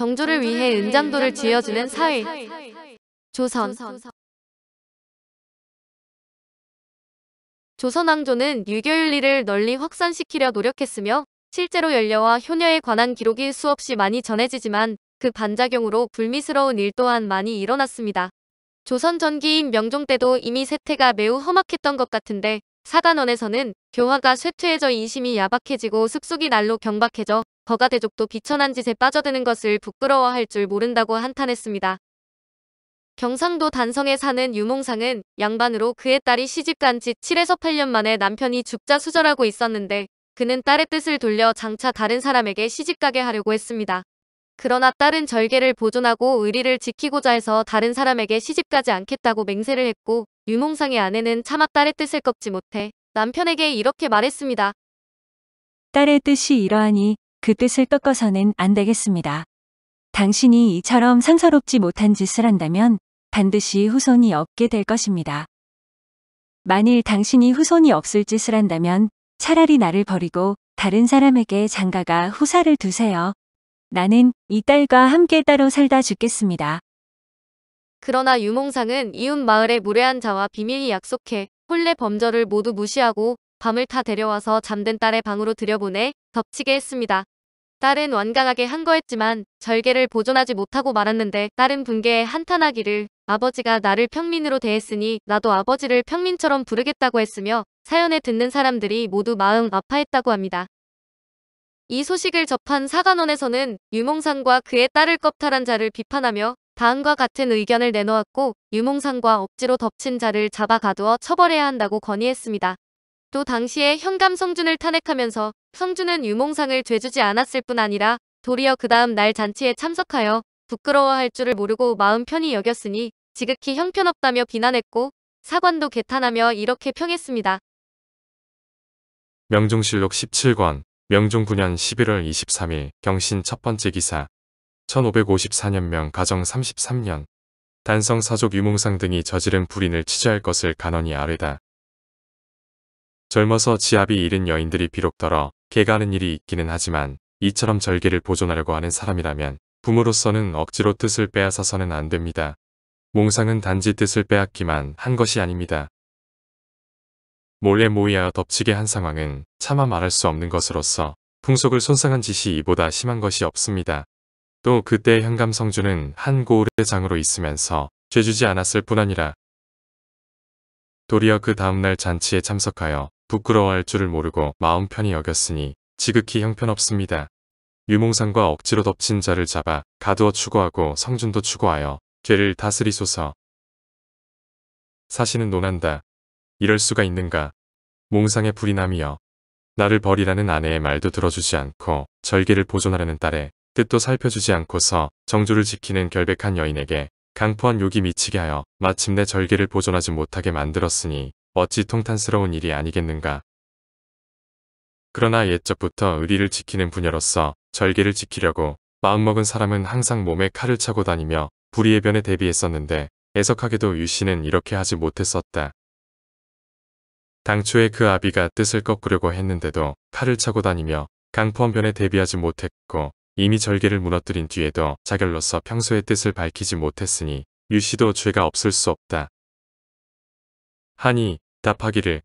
정조를 위해 은장도를지어주는 사위 조선 조선왕조는 유교윤리를 널리 확산시키려 노력했으며 실제로 열려와 효녀에 관한 기록이 수없이 많이 전해지지만 그 반작용으로 불미스러운 일 또한 많이 일어났습니다. 조선 전기인 명종 때도 이미 세태가 매우 험악했던 것 같은데 사간원에서는 교화가 쇠퇴해져 인심이 야박해지고 습속이 날로 경박해져 거가 대족도 비천한 짓에 빠져드는 것을 부끄러워할 줄 모른다고 한탄했습니다. 경상도 단성에 사는 유몽상은 양반으로 그의 딸이 시집간 지 7에서 8년 만에 남편이 죽자 수절하고 있었는데 그는 딸의 뜻을 돌려 장차 다른 사람에게 시집가게 하려고 했습니다. 그러나 딸은 절개를 보존하고 의리를 지키고자 해서 다른 사람에게 시집가지 않겠다고 맹세를 했고 유몽상의 아내는 차마 딸의 뜻을 꺾지 못해 남편에게 이렇게 말했습니다. 딸의 뜻이 이러하니 그 뜻을 꺾어서는 안 되겠습니다. 당신이 이처럼 상서롭지 못한 짓을 한다면 반드시 후손이 없게 될 것입니다. 만일 당신이 후손이 없을 짓을 한다면 차라리 나를 버리고 다른 사람에게 장가가 후사를 두세요. 나는 이 딸과 함께 따로 살다 죽겠습니다. 그러나 유몽상은 이웃 마을의 무례한 자와 비밀이 약속해 홀레 범절을 모두 무시하고 밤을 타 데려와서 잠든 딸의 방으로 들여보내 덮치게 했습니다. 딸은 완강하게 한 거였지만 절개를 보존하지 못하고 말았는데 딸은 분개에 한탄하기를 아버지가 나를 평민으로 대했으니 나도 아버지를 평민처럼 부르겠다고 했으며 사연에 듣는 사람들이 모두 마음 아파했다고 합니다. 이 소식을 접한 사관원에서는 유몽상과 그의 딸을 껍탈한 자를 비판하며 다음과 같은 의견을 내놓았고 유몽상과 억지로 덮친 자를 잡아 가두어 처벌해야 한다고 건의했습니다. 또 당시에 현감 성준을 탄핵하면서 성준은 유몽상을 죄주지 않았을 뿐 아니라 도리어 그 다음 날 잔치에 참석하여 부끄러워할 줄을 모르고 마음 편히 여겼으니 지극히 형편없다며 비난했고 사관도 개탄하며 이렇게 평했습니다. 명중실록1 7관 명종 9년 11월 23일 경신 첫 번째 기사 1554년명 가정 33년 단성 사족 유몽상 등이 저지른 불인을 치자할 것을 간언이 아뢰다. 젊어서 지압이 잃은 여인들이 비록 더러 개가는 일이 있기는 하지만 이처럼 절개를 보존하려고 하는 사람이라면 부모로서는 억지로 뜻을 빼앗아서는 안 됩니다. 몽상은 단지 뜻을 빼앗기만 한 것이 아닙니다. 몰래 모이아 덮치게 한 상황은 차마 말할 수 없는 것으로서 풍속을 손상한 짓이 이보다 심한 것이 없습니다. 또 그때의 현감 성주는 한 고을의 장으로 있으면서 죄주지 않았을 뿐 아니라 도리어 그 다음날 잔치에 참석하여 부끄러워할 줄을 모르고 마음 편히 여겼으니 지극히 형편없습니다. 유몽상과 억지로 덮친 자를 잡아 가두어 추구하고 성준도 추구하여 죄를 다스리소서. 사실은 논한다. 이럴 수가 있는가. 몽상의 불이 나며 나를 버리라는 아내의 말도 들어주지 않고 절개를 보존하려는 딸의 뜻도 살펴주지 않고서 정조를 지키는 결백한 여인에게 강포한 욕이 미치게 하여 마침내 절개를 보존하지 못하게 만들었으니 어찌 통탄스러운 일이 아니겠는가. 그러나 옛적부터 의리를 지키는 부녀로서 절개를 지키려고 마음먹은 사람은 항상 몸에 칼을 차고 다니며 불의의 변에 대비했었는데 애석하게도 유씨는 이렇게 하지 못했었다. 당초에 그 아비가 뜻을 꺾으려고 했는데도 칼을 차고 다니며 강포한변에 대비하지 못했고 이미 절개를 무너뜨린 뒤에도 자결로서 평소의 뜻을 밝히지 못했으니 유씨도 죄가 없을 수 없다. 하니 답하기를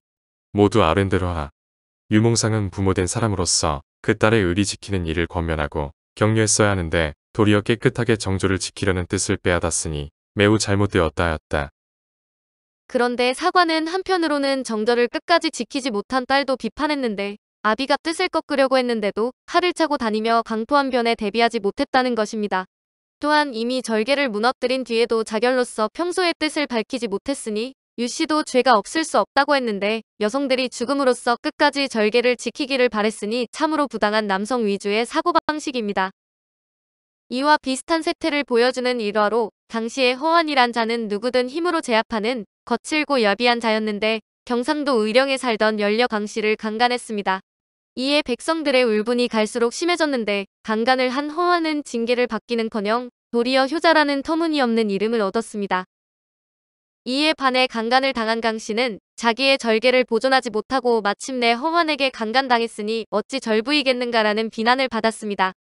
모두 아랜대로 하. 유몽상은 부모된 사람으로서 그 딸의 의리 지키는 일을 권면하고 격려했어야 하는데 도리어 깨끗하게 정조를 지키려는 뜻을 빼앗았으니 매우 잘못되었다 하였다. 그런데 사과는 한편으로는 정절을 끝까지 지키지 못한 딸도 비판했는데 아비가 뜻을 꺾으려고 했는데도 칼을 차고 다니며 강포한변에 대비하지 못했다는 것입니다. 또한 이미 절개를 무너뜨린 뒤에도 자결로서 평소의 뜻을 밝히지 못했으니 유 씨도 죄가 없을 수 없다고 했는데 여성들이 죽음으로써 끝까지 절개를 지키기를 바랬으니 참으로 부당한 남성 위주의 사고방식입니다. 이와 비슷한 세태를 보여주는 일화로 당시의 허환이란 자는 누구든 힘으로 제압하는 거칠고 야비한 자였는데 경상도 의령에 살던 연려강 씨를 강간했습니다. 이에 백성들의 울분이 갈수록 심해졌는데 강간을 한 허화는 징계를 받기는커녕 도리어 효자라는 터무니없는 이름을 얻었습니다. 이에 반해 강간을 당한 강 씨는 자기의 절개를 보존하지 못하고 마침내 허환에게 강간당했으니 어찌 절부이겠는가라는 비난을 받았습니다.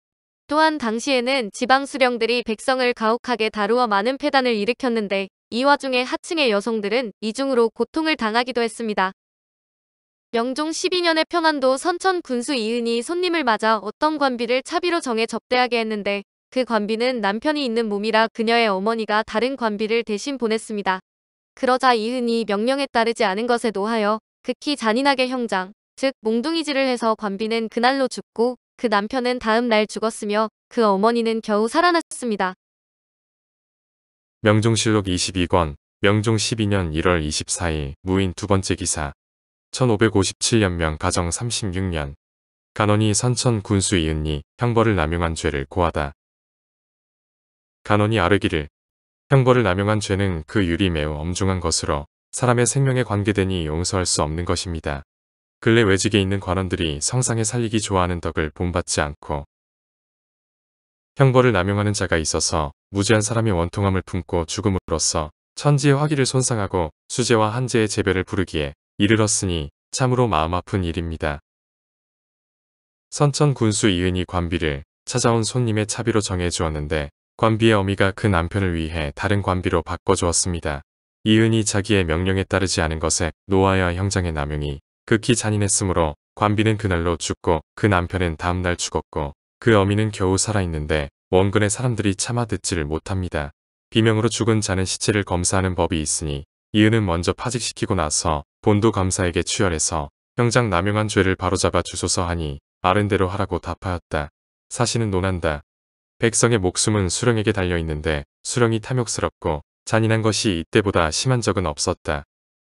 또한 당시에는 지방 수령들이 백성을 가혹하게 다루어 많은 폐단을 일으켰는데 이 와중에 하층의 여성들은 이중으로 고통을 당하기도 했습니다. 명종 12년의 평안도 선천 군수 이은이 손님을 맞아 어떤 관비를 차비로 정해 접대하게 했는데 그 관비는 남편이 있는 몸이라 그녀의 어머니가 다른 관비를 대신 보냈습니다. 그러자 이은이 명령에 따르지 않은 것에 노하여 극히 잔인하게 형장, 즉 몽둥이질을 해서 관비는 그날로 죽고 그 남편은 다음 날 죽었으며 그 어머니는 겨우 살아났습니다. 명종실록 22권 명종 12년 1월 24일 무인 두 번째 기사 1557년명 가정 36년 간원이 선천 군수 이은이 형벌을 남용한 죄를 고하다. 간원이 아르기를 형벌을 남용한 죄는 그 유리 매우 엄중한 것으로 사람의 생명에 관계되니 용서할 수 없는 것입니다. 근래 외직에 있는 관원들이 성상에 살리기 좋아하는 덕을 본받지 않고 형벌을 남용하는 자가 있어서 무죄한 사람이 원통함을 품고 죽음으로써 천지의 화기를 손상하고 수재와 한재의 재배를 부르기에 이르렀으니 참으로 마음 아픈 일입니다. 선천 군수 이은이 관비를 찾아온 손님의 차비로 정해주었는데 관비의 어미가 그 남편을 위해 다른 관비로 바꿔주었습니다. 이은이 자기의 명령에 따르지 않은 것에 노아야 형장의 남용이 극히 그 잔인했으므로 관비는 그날로 죽고 그 남편은 다음날 죽었고 그 어미는 겨우 살아있는데 원근의 사람들이 차마 듣지를 못합니다. 비명으로 죽은 자는 시체를 검사하는 법이 있으니 이은은 먼저 파직시키고 나서 본도 감사에게 취열해서 형장 남용한 죄를 바로잡아 주소서 하니 아른대로 하라고 답하였다. 사시는 논한다. 백성의 목숨은 수령에게 달려있는데 수령이 탐욕스럽고 잔인한 것이 이때보다 심한 적은 없었다.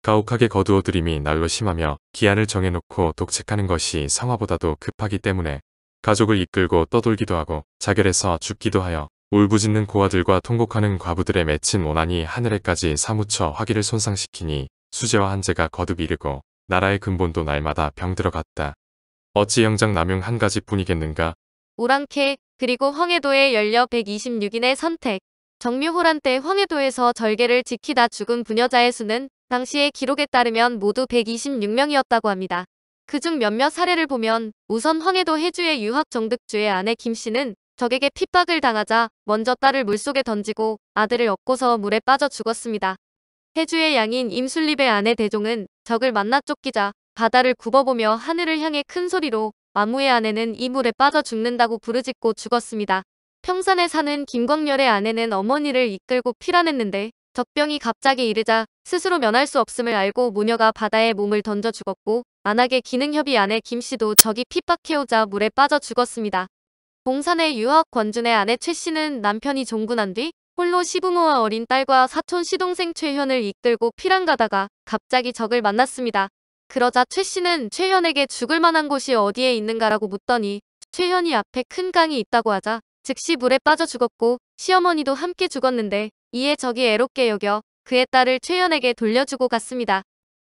가혹하게 거두어들임이 날로 심하며 기한을 정해놓고 독책하는 것이 성화보다도 급하기 때문에 가족을 이끌고 떠돌기도 하고 자결해서 죽기도 하여 울부짖는 고아들과 통곡하는 과부들의 맺힌 원한이 하늘에까지 사무쳐 화기를 손상시키니 수재와 한제가 거듭 이르고 나라의 근본도 날마다 병들어갔다. 어찌 영장 남용 한 가지 뿐이겠는가? 오랑캐 그리고 황해도의 연려 126인의 선택 정묘호란 때 황해도에서 절개를 지키다 죽은 부녀자의 수는 당시의 기록에 따르면 모두 126명이었다고 합니다. 그중 몇몇 사례를 보면 우선 황해도 해주의 유학 정득주의 아내 김씨는 적에게 핍박을 당하자 먼저 딸을 물속에 던지고 아들을 엮고서 물에 빠져 죽었습니다. 해주의 양인 임술립의 아내 대종은 적을 만나 쫓기자 바다를 굽어보며 하늘을 향해 큰 소리로 마무의 아내는 이 물에 빠져 죽는다고 부르짖고 죽었습니다. 평산에 사는 김광렬의 아내는 어머니를 이끌고 피란했는데 적병이 갑자기 이르자 스스로 면할 수 없음을 알고 무녀가 바다에 몸을 던져 죽었고 안악의 기능협의 안에 김씨도 적이 핍박해오자 물에 빠져 죽었습니다. 봉산의 유학 권준의 아내 최씨는 남편이 종군한 뒤 홀로 시부모와 어린 딸과 사촌 시동생 최현을 이끌고 피랑 가다가 갑자기 적을 만났습니다. 그러자 최씨는 최현에게 죽을 만한 곳이 어디에 있는가라고 묻더니 최현이 앞에 큰 강이 있다고 하자 즉시 물에 빠져 죽었고 시어머니도 함께 죽었는데 이에 적이 애롭게 여겨 그의 딸을 최연에게 돌려주고 갔습니다.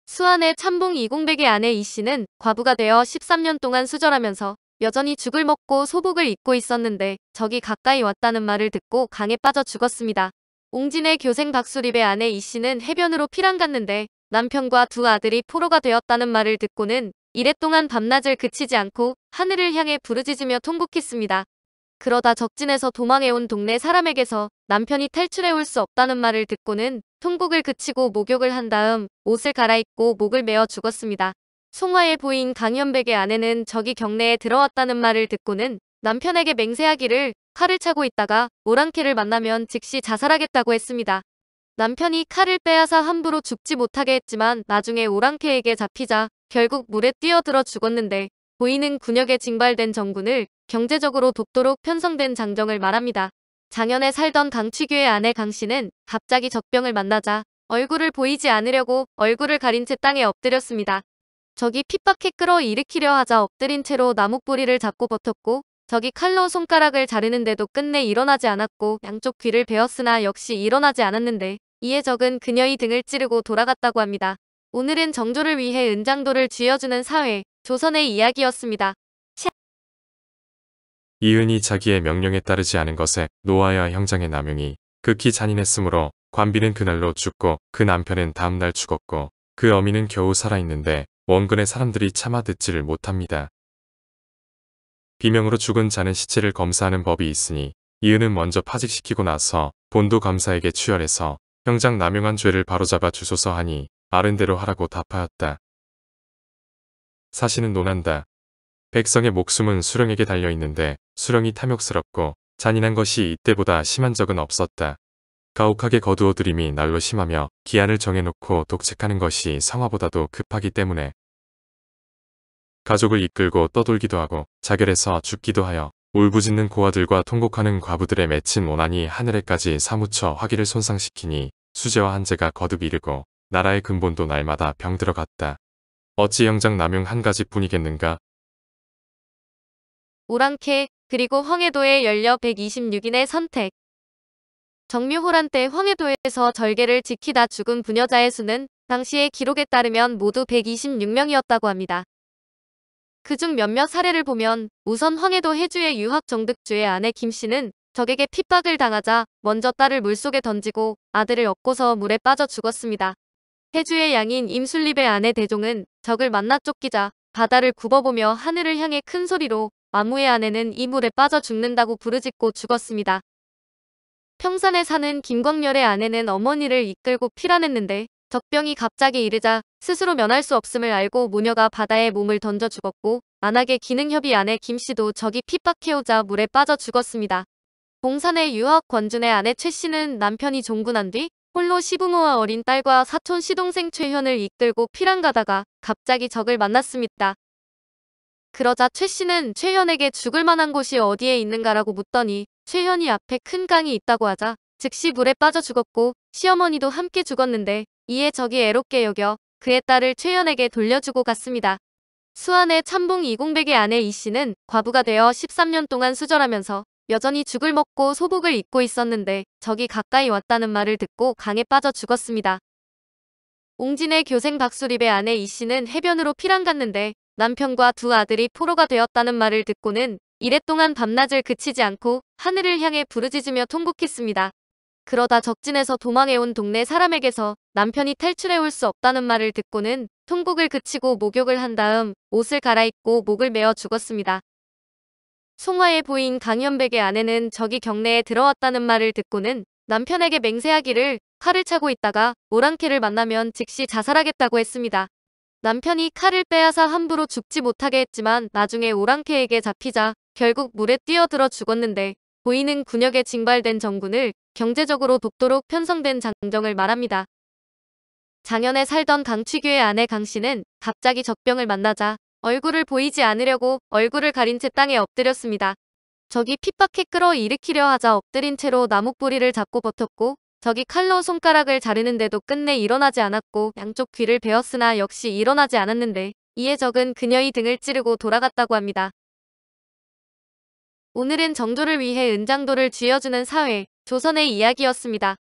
수안의 참봉 이공백의 아내 이씨는 과부가 되어 13년 동안 수절하면서 여전히 죽을 먹고 소복을 입고 있었는데 적이 가까이 왔다는 말을 듣고 강에 빠져 죽었습니다. 옹진의 교생 박수립의 아내 이씨는 해변으로 피랑 갔는데 남편과 두 아들이 포로가 되었다는 말을 듣고는 이랫동안 밤낮을 그치지 않고 하늘을 향해 부르짖으며 통곡했습니다. 그러다 적진에서 도망해온 동네 사람에게서 남편이 탈출해올 수 없다는 말을 듣고는 통곡을 그치고 목욕을 한 다음 옷을 갈아입고 목을 메어 죽었습니다. 송화의 부인 강현백의 아내는 적이 경내에 들어왔다는 말을 듣고는 남편에게 맹세하기를 칼을 차고 있다가 오랑캐를 만나면 즉시 자살하겠다고 했습니다. 남편이 칼을 빼앗아 함부로 죽지 못하게 했지만 나중에 오랑캐에게 잡히자 결국 물에 뛰어들어 죽었는데 보이는 군역에 징발된 정군을 경제적으로 돕도록 편성된 장정을 말합니다. 작년에 살던 강취규의 아내 강씨는 갑자기 적병을 만나자 얼굴을 보이지 않으려고 얼굴을 가린 채 땅에 엎드렸습니다. 적이 핏바퀴 끌어일으키려 하자 엎드린 채로 나무뿌리를 잡고 버텼고 적이 칼로 손가락을 자르는데도 끝내 일어나지 않았고 양쪽 귀를 베었으나 역시 일어나지 않았는데 이에 적은 그녀의 등을 찌르고 돌아갔다고 합니다. 오늘은 정조를 위해 은장도를 쥐어주는 사회, 조선의 이야기였습니다. 이은이 자기의 명령에 따르지 않은 것에 노아야 형장의 남용이 극히 잔인했으므로 관비는 그날로 죽고 그 남편은 다음날 죽었고 그 어미는 겨우 살아있는데 원근의 사람들이 차마 듣지를 못합니다. 비명으로 죽은 자는 시체를 검사하는 법이 있으니 이은은 먼저 파직시키고 나서 본도 감사에게 취열해서 형장 남용한 죄를 바로잡아 주소서 하니 아른대로 하라고 답하였다. 사실은 논한다. 백성의 목숨은 수령에게 달려있는데 수령이 탐욕스럽고 잔인한 것이 이때보다 심한 적은 없었다. 가혹하게 거두어들임이 날로 심하며 기한을 정해놓고 독책하는 것이 성화보다도 급하기 때문에 가족을 이끌고 떠돌기도 하고 자결해서 죽기도 하여 울부짖는 고아들과 통곡하는 과부들의 맺힌 원한이 하늘에까지 사무쳐 화기를 손상시키니 수재와 한제가 거듭 이르고 나라의 근본도 날마다 병들어갔다. 어찌 영장 남용 한 가지 뿐이겠는가 오랑캐 그리고 황해도에 열려 126인의 선택 정묘호란 때 황해도에서 절개를 지키다 죽은 부녀자의 수는 당시의 기록에 따르면 모두 126명이었다고 합니다. 그중 몇몇 사례를 보면 우선 황해도 해주의 유학 정득주의 아내 김씨는 적에게 핍박을 당하자 먼저 딸을 물속에 던지고 아들을 엮고서 물에 빠져 죽었습니다. 해주의 양인 임술립의 아내 대종은 적을 만나 쫓기자 바다를 굽어보며 하늘을 향해 큰 소리로 마무의 아내는 이 물에 빠져 죽는다고 부르짖고 죽었습니다. 평산에 사는 김광렬의 아내는 어머니를 이끌고 피란했는데 적병이 갑자기 이르자 스스로 면할 수 없음을 알고 모녀가 바다에 몸을 던져 죽었고 만악의 기능협의 아내 김씨도 적이 핍박해오자 물에 빠져 죽었습니다. 봉산의 유학 권준의 아내 최씨는 남편이 종군한 뒤 홀로 시부모와 어린 딸과 사촌 시동생 최현을 이끌고 피란 가다가 갑자기 적을 만났습니다. 그러자 최 씨는 최현에게 죽을 만한 곳이 어디에 있는가라고 묻더니 최현이 앞에 큰 강이 있다고 하자 즉시 물에 빠져 죽었고 시어머니도 함께 죽었는데 이에 적이 애롭게 여겨 그의 딸을 최현에게 돌려주고 갔습니다. 수안의 참봉 이공백의 아내 이 씨는 과부가 되어 13년 동안 수절하면서 여전히 죽을 먹고 소복을 입고 있었는데 적이 가까이 왔다는 말을 듣고 강에 빠져 죽었습니다. 옹진의 교생 박수립의 아내 이 씨는 해변으로 피랑 갔는데 남편과 두 아들이 포로가 되었다는 말을 듣고는 이랫동안 밤낮을 그치지 않고 하늘을 향해 부르짖으며 통곡했습니다. 그러다 적진에서 도망해온 동네 사람에게서 남편이 탈출해올 수 없다는 말을 듣고는 통곡을 그치고 목욕을 한 다음 옷을 갈아입고 목을 메어 죽었습니다. 송화의부인 강현백의 아내는 적이 경내에 들어왔다는 말을 듣고는 남편에게 맹세하기를 칼을 차고 있다가 오랑캐를 만나면 즉시 자살하겠다고 했습니다. 남편이 칼을 빼앗아 함부로 죽지 못하게 했지만 나중에 오랑캐에게 잡히자 결국 물에 뛰어들어 죽었는데 보이는 군역에 징발된 정군을 경제적으로 돕도록 편성된 장정을 말합니다. 장현에 살던 강취규의 아내 강씨는 갑자기 적병을 만나자 얼굴을 보이지 않으려고 얼굴을 가린 채 땅에 엎드렸습니다. 적이 핏박해 끌어일으키려 하자 엎드린 채로 나무부리를 잡고 버텼고 저기 칼로 손가락을 자르는데도 끝내 일어나지 않았고 양쪽 귀를 베었으나 역시 일어나지 않았는데 이에 적은 그녀의 등을 찌르고 돌아갔다고 합니다. 오늘은 정조를 위해 은장도를 쥐어주는 사회, 조선의 이야기였습니다.